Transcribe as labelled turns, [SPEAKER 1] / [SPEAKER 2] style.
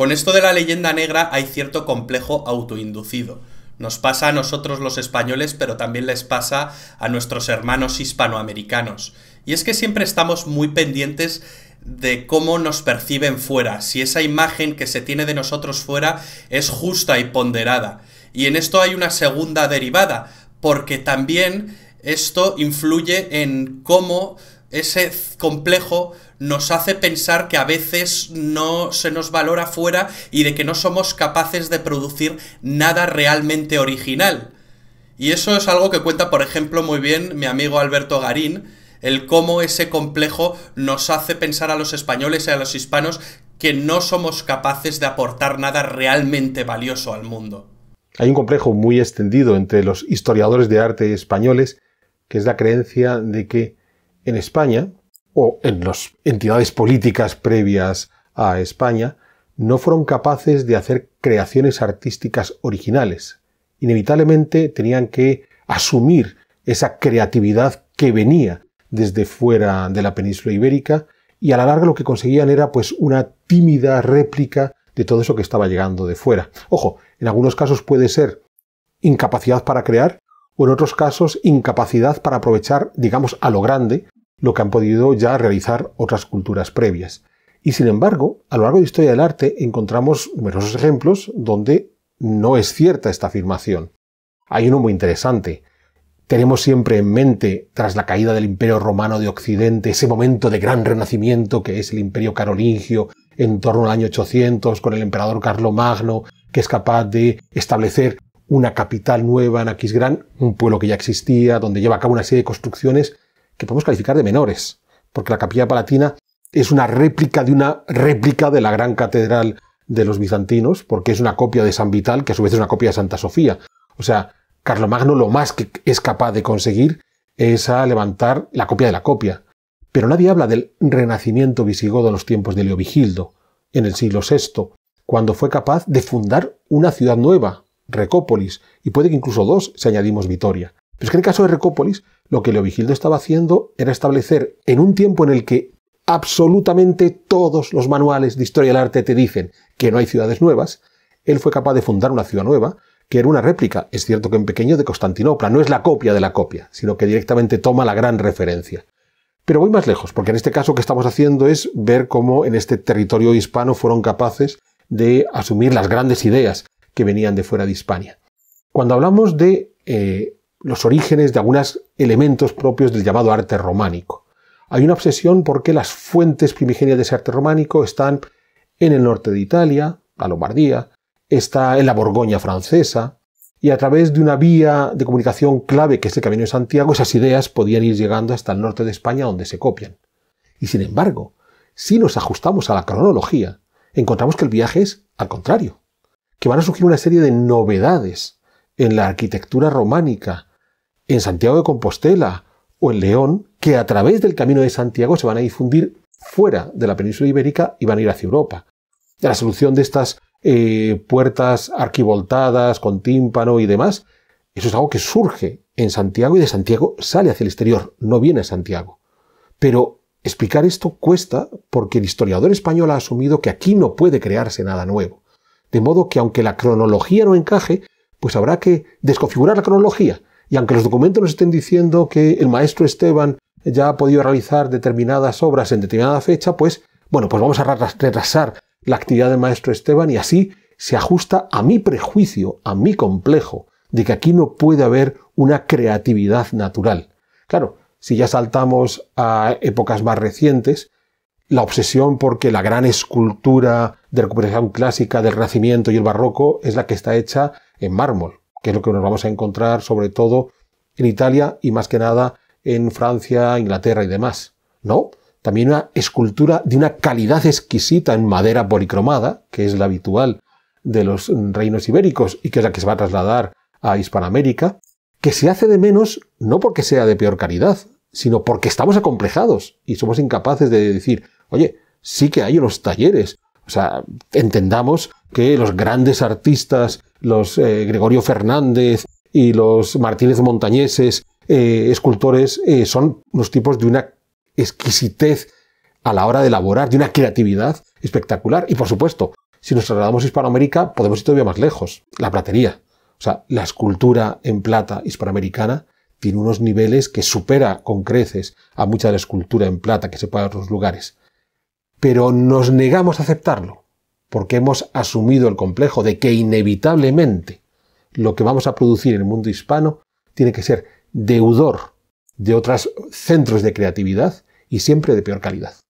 [SPEAKER 1] Con esto de la leyenda negra hay cierto complejo autoinducido. Nos pasa a nosotros los españoles, pero también les pasa a nuestros hermanos hispanoamericanos. Y es que siempre estamos muy pendientes de cómo nos perciben fuera, si esa imagen que se tiene de nosotros fuera es justa y ponderada. Y en esto hay una segunda derivada, porque también esto influye en cómo ese complejo nos hace pensar que a veces no se nos valora fuera y de que no somos capaces de producir nada realmente original. Y eso es algo que cuenta, por ejemplo, muy bien mi amigo Alberto Garín, el cómo ese complejo nos hace pensar a los españoles y a los hispanos que no somos capaces de aportar nada realmente valioso al mundo.
[SPEAKER 2] Hay un complejo muy extendido entre los historiadores de arte españoles, que es la creencia de que en España, o en las entidades políticas previas a España, no fueron capaces de hacer creaciones artísticas originales. Inevitablemente tenían que asumir esa creatividad que venía desde fuera de la península ibérica y a la larga lo que conseguían era pues una tímida réplica de todo eso que estaba llegando de fuera. Ojo, en algunos casos puede ser incapacidad para crear o en otros casos incapacidad para aprovechar, digamos, a lo grande lo que han podido ya realizar otras culturas previas. Y sin embargo, a lo largo de la historia del arte encontramos numerosos ejemplos donde no es cierta esta afirmación. Hay uno muy interesante. Tenemos siempre en mente, tras la caída del Imperio Romano de Occidente, ese momento de gran renacimiento que es el Imperio Carolingio en torno al año 800 con el emperador Carlomagno, que es capaz de establecer una capital nueva en Aquisgrán, un pueblo que ya existía, donde lleva a cabo una serie de construcciones que podemos calificar de menores, porque la Capilla Palatina es una réplica de una réplica de la gran catedral de los bizantinos, porque es una copia de San Vital, que a su vez es una copia de Santa Sofía. O sea, Carlomagno lo más que es capaz de conseguir es a levantar la copia de la copia. Pero nadie habla del renacimiento visigodo en los tiempos de Leovigildo, en el siglo VI, cuando fue capaz de fundar una ciudad nueva, Recópolis, y puede que incluso dos si añadimos Vitoria. Pero es que en el caso de Recópolis, lo que Leovigildo estaba haciendo era establecer, en un tiempo en el que absolutamente todos los manuales de historia del arte te dicen que no hay ciudades nuevas, él fue capaz de fundar una ciudad nueva, que era una réplica, es cierto que en pequeño, de Constantinopla. No es la copia de la copia, sino que directamente toma la gran referencia. Pero voy más lejos, porque en este caso lo que estamos haciendo es ver cómo en este territorio hispano fueron capaces de asumir las grandes ideas que venían de fuera de Hispania. Cuando hablamos de eh, los orígenes de algunos elementos propios del llamado arte románico. Hay una obsesión porque las fuentes primigenias de ese arte románico están en el norte de Italia, la Lombardía, está en la Borgoña francesa, y a través de una vía de comunicación clave que es el Camino de Santiago, esas ideas podían ir llegando hasta el norte de España donde se copian. Y sin embargo, si nos ajustamos a la cronología, encontramos que el viaje es al contrario, que van a surgir una serie de novedades en la arquitectura románica, en Santiago de Compostela o en León, que a través del Camino de Santiago se van a difundir fuera de la península ibérica y van a ir hacia Europa. La solución de estas eh, puertas arquivoltadas, con tímpano y demás, eso es algo que surge en Santiago y de Santiago sale hacia el exterior, no viene a Santiago. Pero explicar esto cuesta porque el historiador español ha asumido que aquí no puede crearse nada nuevo. De modo que aunque la cronología no encaje, pues habrá que desconfigurar la cronología, y aunque los documentos nos estén diciendo que el maestro Esteban ya ha podido realizar determinadas obras en determinada fecha, pues, bueno, pues vamos a retrasar la actividad del maestro Esteban y así se ajusta a mi prejuicio, a mi complejo, de que aquí no puede haber una creatividad natural. Claro, si ya saltamos a épocas más recientes, la obsesión porque la gran escultura de recuperación clásica del Renacimiento y el Barroco es la que está hecha en mármol que es lo que nos vamos a encontrar sobre todo en Italia y más que nada en Francia, Inglaterra y demás. No, también una escultura de una calidad exquisita en madera policromada, que es la habitual de los reinos ibéricos y que es la que se va a trasladar a Hispanoamérica, que se hace de menos no porque sea de peor calidad, sino porque estamos acomplejados y somos incapaces de decir, oye, sí que hay unos talleres o sea, entendamos que los grandes artistas, los eh, Gregorio Fernández y los Martínez Montañeses, eh, escultores, eh, son unos tipos de una exquisitez a la hora de elaborar, de una creatividad espectacular. Y por supuesto, si nos trasladamos Hispanoamérica, podemos ir todavía más lejos. La platería. O sea, la escultura en plata hispanoamericana tiene unos niveles que supera con creces a mucha de la escultura en plata que se puede en otros lugares pero nos negamos a aceptarlo, porque hemos asumido el complejo de que inevitablemente lo que vamos a producir en el mundo hispano tiene que ser deudor de otros centros de creatividad y siempre de peor calidad.